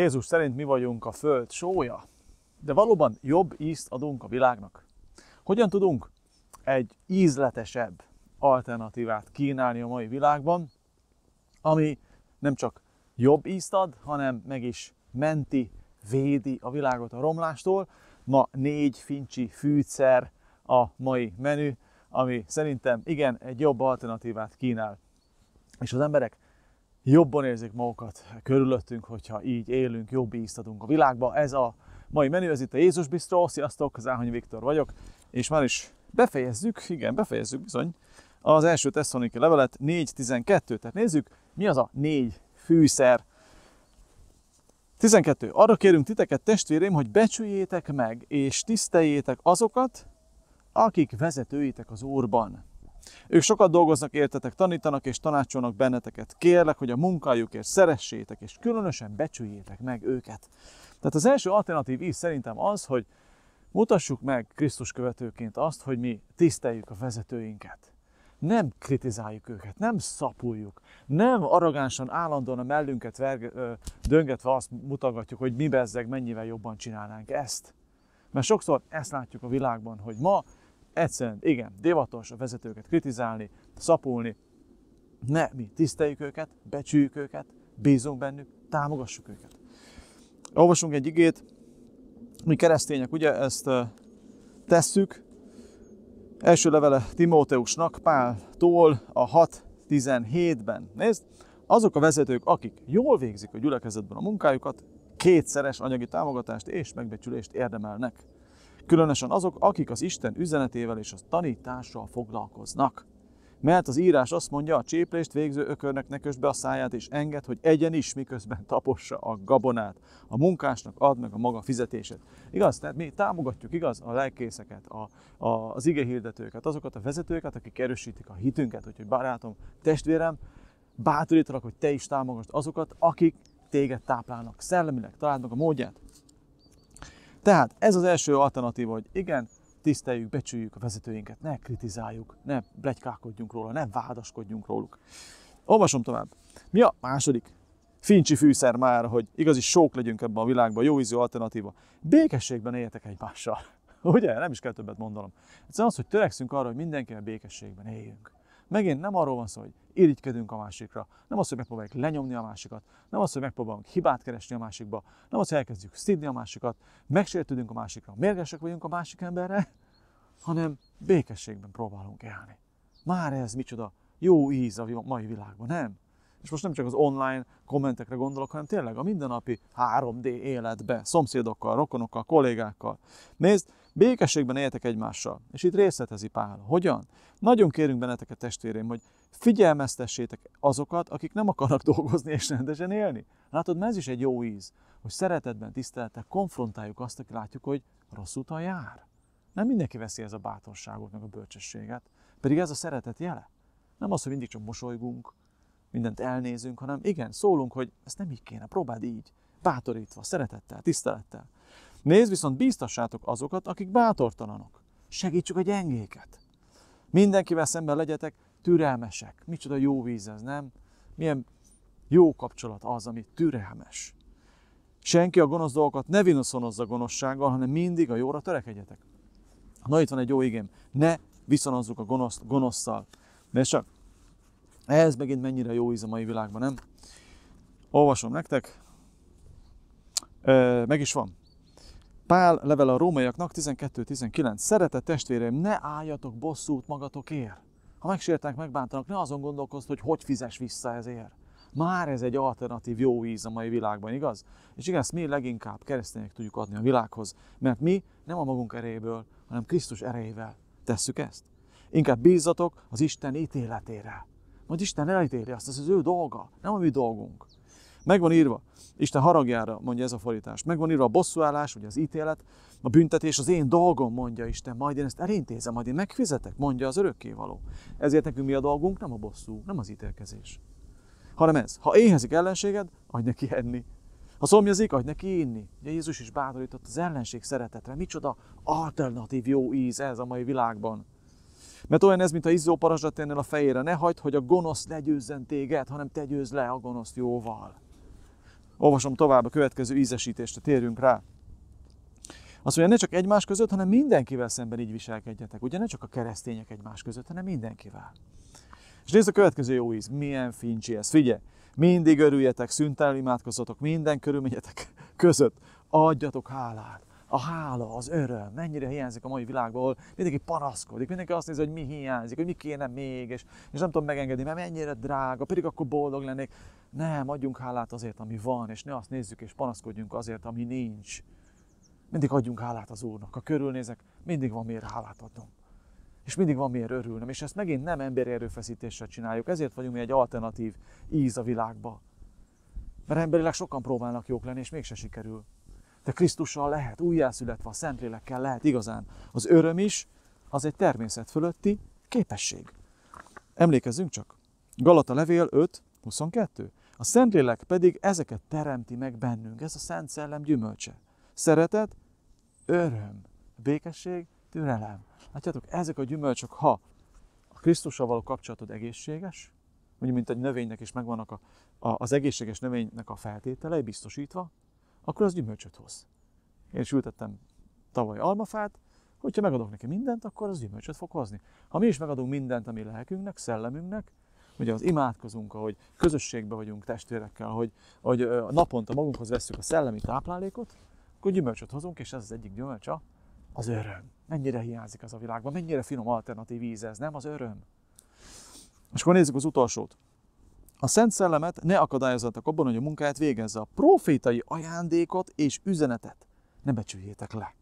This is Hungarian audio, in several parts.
Jézus szerint mi vagyunk a föld sója, de valóban jobb ízt adunk a világnak. Hogyan tudunk egy ízletesebb alternatívát kínálni a mai világban, ami nem csak jobb ízt ad, hanem meg is menti, védi a világot a romlástól. Ma négy fincsi fűszer a mai menü, ami szerintem igen, egy jobb alternatívát kínál. És az emberek jobban érzik magukat körülöttünk, hogyha így élünk, jobb ízt adunk a világba. Ez a mai menü, ez itt a Jézus Bistró. Sziasztok, Záhonyi Viktor vagyok, és már is befejezzük, igen, befejezzük bizony, az első tesszoniki levelet 4.12, tehát nézzük, mi az a négy fűszer. 12. Arra kérünk titeket, testvérem, hogy becsüljétek meg, és tiszteljétek azokat, akik vezetőitek az Úrban ők sokat dolgoznak értetek, tanítanak és tanácsolnak benneteket. Kérlek, hogy a munkájukért szeressétek, és különösen becsüljétek meg őket. Tehát az első alternatív íz szerintem az, hogy mutassuk meg Krisztus követőként azt, hogy mi tiszteljük a vezetőinket. Nem kritizáljuk őket, nem szapuljuk, nem arrogánsan állandóan a mellünket verge, ö, döngetve azt mutatjuk, hogy mi bezzeg mennyivel jobban csinálnánk ezt. Mert sokszor ezt látjuk a világban, hogy ma Egyszerűen, igen, divatos a vezetőket kritizálni, szapulni. Ne, mi tiszteljük őket, becsüljük őket, bízunk bennük, támogassuk őket. Olvasunk egy igét, mi keresztények ugye ezt tesszük. Első levele Timóteusnak, Páltól a 6.17-ben. Nézd, azok a vezetők, akik jól végzik a gyülekezetben a munkájukat, kétszeres anyagi támogatást és megbecsülést érdemelnek különösen azok, akik az Isten üzenetével és a tanítással foglalkoznak. Mert az írás azt mondja, a cséplést végző ökörnek ne be a száját, és enged, hogy egyen is, miközben tapossa a gabonát. A munkásnak ad meg a maga fizetését. Igaz? Tehát mi támogatjuk, igaz? A lelkészeket, a, a, az igehirdetőket, azokat a vezetőket, akik erősítik a hitünket. Úgyhogy barátom, testvérem, bátorítalak, hogy te is támogasd azokat, akik téged táplálnak szellemileg, találd meg a módját. Tehát ez az első alternatíva, hogy igen, tiszteljük, becsüljük a vezetőinket, ne kritizáljuk, ne bregykálkodjunk róla, ne vádaskodjunk róluk. Olvasom tovább. Mi a második? Fincsi fűszer már, hogy igazi sok legyünk ebben a világban, jó ízű alternatíva. Békességben éljetek egymással. Ugye? Nem is kell többet mondanom. Egyszerűen az, hogy törekszünk arra, hogy mindenkivel békességben éljünk. Megint nem arról van szó, hogy irigykedünk a másikra, nem az, hogy megpróbáljuk lenyomni a másikat, nem az, hogy megpróbálunk hibát keresni a másikba, nem az, hogy elkezdjük szidni a másikat, megsértődünk a másikra, mérgesek vagyunk a másik emberre, hanem békességben próbálunk élni. Már ez micsoda jó íz a mai világban, nem? és most nem csak az online kommentekre gondolok, hanem tényleg a mindennapi 3D életbe, szomszédokkal, rokonokkal, kollégákkal. Nézd, békességben éltek egymással. És itt részletezi Pál. Hogyan? Nagyon kérünk benneteket, testvérem, hogy figyelmeztessétek azokat, akik nem akarnak dolgozni és rendesen élni. Látod, ez is egy jó íz, hogy szeretetben, tisztelettel konfrontáljuk azt, aki látjuk, hogy rossz úton jár. Nem mindenki veszi ez a bátorságot, meg a bölcsességet, pedig ez a szeretet jele. Nem az, hogy mindig csak mosolygunk, mindent elnézünk, hanem igen, szólunk, hogy ezt nem így kéne, próbáld így, bátorítva, szeretettel, tisztelettel. Nézd, viszont bíztassátok azokat, akik bátortalanok. Segítsük a gyengéket. Mindenkivel szemben legyetek türelmesek. Micsoda jó víz ez, nem? Milyen jó kapcsolat az, ami türelmes. Senki a gonosz dolgokat ne vinszonozza gonoszsággal, hanem mindig a jóra törekedjetek. Na itt van egy jó igém. Ne viszonozzuk a gonosz, gonosszal. De csak ez megint mennyire jó íz a mai világban, nem? Olvasom nektek. E, meg is van. Pál levele a rómaiaknak 12-19. Szeretett testvéreim, ne álljatok bosszút magatokért. Ha megsértenek, megbántanak, ne azon gondolkozz, hogy hogy fizes vissza ezért. Már ez egy alternatív jó íz a mai világban, igaz? És igen, ezt mi leginkább keresztények tudjuk adni a világhoz, mert mi nem a magunk erejéből, hanem Krisztus erejével tesszük ezt. Inkább bízzatok az Isten ítéletére. Majd Isten elítéli azt, ez az ő dolga, nem a mi dolgunk. Megvan írva, Isten haragjára mondja ez a fordítás, megvan írva a bosszúállás, vagy az ítélet, a büntetés az én dolgom, mondja Isten, majd én ezt elintézem, majd én megfizetek, mondja az örökkévaló. Ezért nekünk mi a dolgunk, nem a bosszú, nem az ítélkezés. Hanem ez, ha éhezik ellenséged, adj neki enni. Ha szomjazik, adj neki inni. Ugye Jézus is bátorított az ellenség szeretetre. Micsoda alternatív jó íz ez a mai világban. Mert olyan ez, mint a izzó parazsat tennél a fejére. Ne hagyd, hogy a gonosz legyőzzen téged, hanem te győzz le a gonoszt jóval. Olvasom tovább a következő ízesítést, térjünk rá. Azt mondja, ne csak egymás között, hanem mindenkivel szemben így viselkedjetek. Ugye ne csak a keresztények egymás között, hanem mindenkivel. És nézd a következő jó íz, milyen fincsi ez. Figyelj, mindig örüljetek, szüntelenül imádkozzatok minden körülményetek között. Adjatok hálát a hála, az öröm, mennyire hiányzik a mai világból, mindenki panaszkodik, mindenki azt nézi, hogy mi hiányzik, hogy mi kéne még, és, és nem tudom megengedni, mert mennyire drága, pedig akkor boldog lennék. Nem, adjunk hálát azért, ami van, és ne azt nézzük és panaszkodjunk azért, ami nincs. Mindig adjunk hálát az Úrnak. Ha körülnézek, mindig van miért hálát adnom. És mindig van miért örülnöm. És ezt megint nem emberi erőfeszítéssel csináljuk. Ezért vagyunk mi egy alternatív íz a világba. Mert emberileg sokan próbálnak jók lenni, és mégse sikerül de Krisztussal lehet, újjászületve a Szentlélekkel lehet igazán. Az öröm is, az egy természet fölötti képesség. Emlékezzünk csak. Galata levél 5, 22. A Szentlélek pedig ezeket teremti meg bennünk. Ez a Szent Szellem gyümölcse. Szeretet, öröm, békesség, türelem. Látjátok, ezek a gyümölcsök, ha a Krisztussal való kapcsolatod egészséges, úgy, mint egy növénynek is megvannak a, a, az egészséges növénynek a feltételei biztosítva, akkor az gyümölcsöt hoz. Én is ültettem tavaly almafát, hogyha megadok neki mindent, akkor az gyümölcsöt fog hozni. Ha mi is megadunk mindent, ami lelkünknek, szellemünknek, ugye az imádkozunk, ahogy közösségbe vagyunk testvérekkel, hogy, hogy naponta magunkhoz vesszük a szellemi táplálékot, akkor gyümölcsöt hozunk, és ez az egyik gyümölcs az öröm. Mennyire hiányzik az a világban, mennyire finom alternatív íz ez, nem az öröm. És akkor nézzük az utolsót. A Szent Szellemet ne akadályozzatok abban, hogy a munkáját végezze. A profétai ajándékot és üzenetet ne becsüljétek le.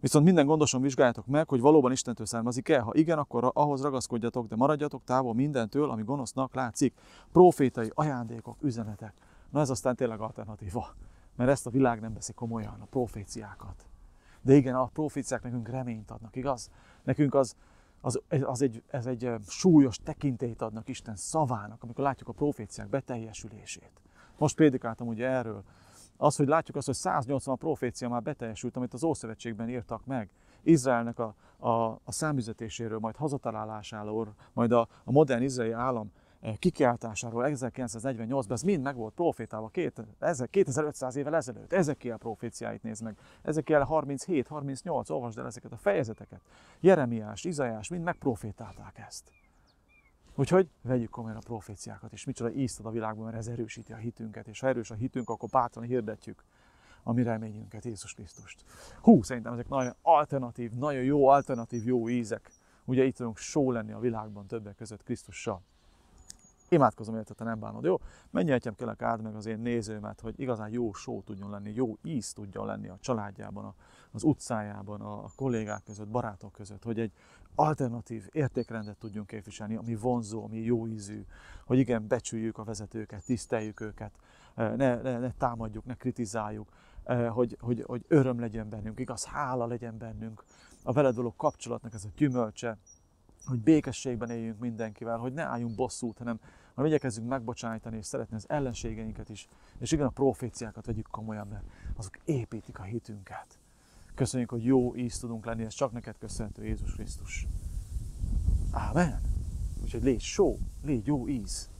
Viszont minden gondosan vizsgáljátok meg, hogy valóban Istentől származik-e. Ha igen, akkor ahhoz ragaszkodjatok, de maradjatok távol mindentől, ami gonosznak látszik. Profétai ajándékok, üzenetek. Na ez aztán tényleg alternatíva, mert ezt a világ nem veszi komolyan, a proféciákat. De igen, a proféciák nekünk reményt adnak, igaz? Nekünk az, az, az egy, ez egy súlyos tekintélyt adnak Isten szavának, amikor látjuk a proféciák beteljesülését. Most prédikáltam ugye erről. Az, hogy látjuk azt, hogy 180 profécia már beteljesült, amit az Ószövetségben írtak meg, Izraelnek a, a, a számüzetéséről, majd hazatalálásáról, majd a, a modern izraeli állam kikiáltásáról 1948-ban, ez mind meg volt profétálva 2500 évvel ezelőtt. Ezek a proféciáit néz meg. Ezek 37-38, olvasd el ezeket a fejezeteket. Jeremiás, Izajás, mind megprofétálták ezt. Úgyhogy vegyük komolyan a proféciákat, és micsoda ízt ad a világban, mert ez erősíti a hitünket, és ha erős a hitünk, akkor bátran hirdetjük a mi reményünket, Jézus Krisztust. Hú, szerintem ezek nagyon alternatív, nagyon jó alternatív, jó ízek. Ugye itt tudunk só lenni a világban többek között Krisztussal. Imádkozom érte, te nem bánod, jó? Mennyi atyám kérlek áld meg az én nézőmet, hogy igazán jó só tudjon lenni, jó íz tudjon lenni a családjában, a, az utcájában, a, a kollégák között, barátok között, hogy egy alternatív értékrendet tudjunk képviselni, ami vonzó, ami jó ízű, hogy igen, becsüljük a vezetőket, tiszteljük őket, e, ne, ne, ne támadjuk, ne kritizáljuk, e, hogy, hogy, hogy öröm legyen bennünk, igaz hála legyen bennünk, a veled való kapcsolatnak ez a gyümölcse, hogy békességben éljünk mindenkivel, hogy ne álljunk bosszút, hanem, ha igyekezzünk megbocsájtani és szeretni az ellenségeinket is. És igen, a proféciákat vegyük komolyan, mert azok építik a hitünket. Köszönjük, hogy jó íz tudunk lenni, ez csak neked köszönhető Jézus Krisztus. Ámen! Úgyhogy légy só, légy jó íz!